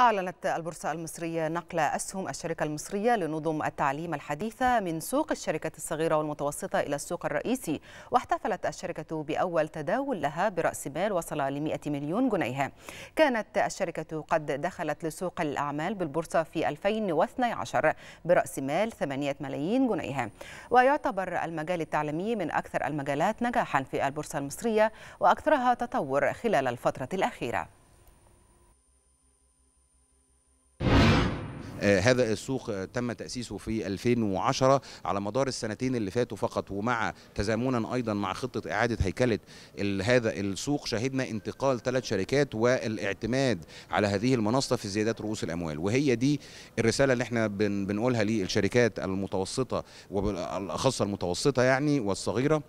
أعلنت البورصة المصرية نقل أسهم الشركة المصرية لنظم التعليم الحديثة من سوق الشركات الصغيرة والمتوسطة إلى السوق الرئيسي واحتفلت الشركة بأول تداول لها برأس مال وصل ل 100 مليون جنيه كانت الشركة قد دخلت لسوق الأعمال بالبورصة في 2012 برأس مال 8 ملايين جنيه ويعتبر المجال التعليمي من أكثر المجالات نجاحا في البورصة المصرية وأكثرها تطور خلال الفترة الأخيرة آه، هذا السوق آه، تم تأسيسه في 2010 على مدار السنتين اللي فاتوا فقط ومع تزامنا أيضا مع خطة إعادة هيكلة هذا السوق شهدنا انتقال ثلاث شركات والاعتماد على هذه المنصة في زيادات رؤوس الأموال وهي دي الرسالة اللي احنا بنقولها للشركات المتوسطة وبالأخص المتوسطة يعني والصغيرة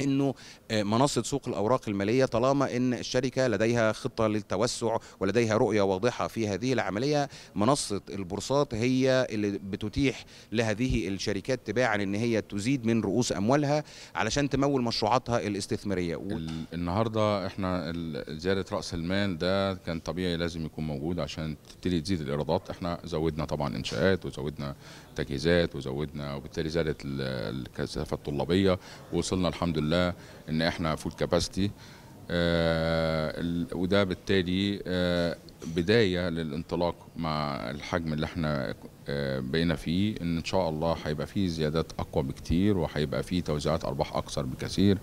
انه آه، منصه سوق الاوراق الماليه طالما ان الشركه لديها خطه للتوسع ولديها رؤيه واضحه في هذه العمليه منصه البورصات هي اللي بتتيح لهذه الشركات تباعا ان هي تزيد من رؤوس اموالها علشان تمول مشروعاتها الاستثماريه و... النهارده احنا زياده راس المال ده كان طبيعي لازم يكون موجود عشان تبتدي تزيد الايرادات احنا زودنا طبعا انشاءات وزودنا تجهيزات وزودنا وبالتالي زادت الكثافه الطلابيه ووصلنا الحمد لله لله ان احنا فول آه، كاباسيتي وده بالتالي آه، بدايه للانطلاق مع الحجم اللي احنا آه، بقينا فيه ان ان شاء الله هيبقى فيه زيادات اقوى بكتير وهيبقى فيه توزيعات ارباح اكثر بكثير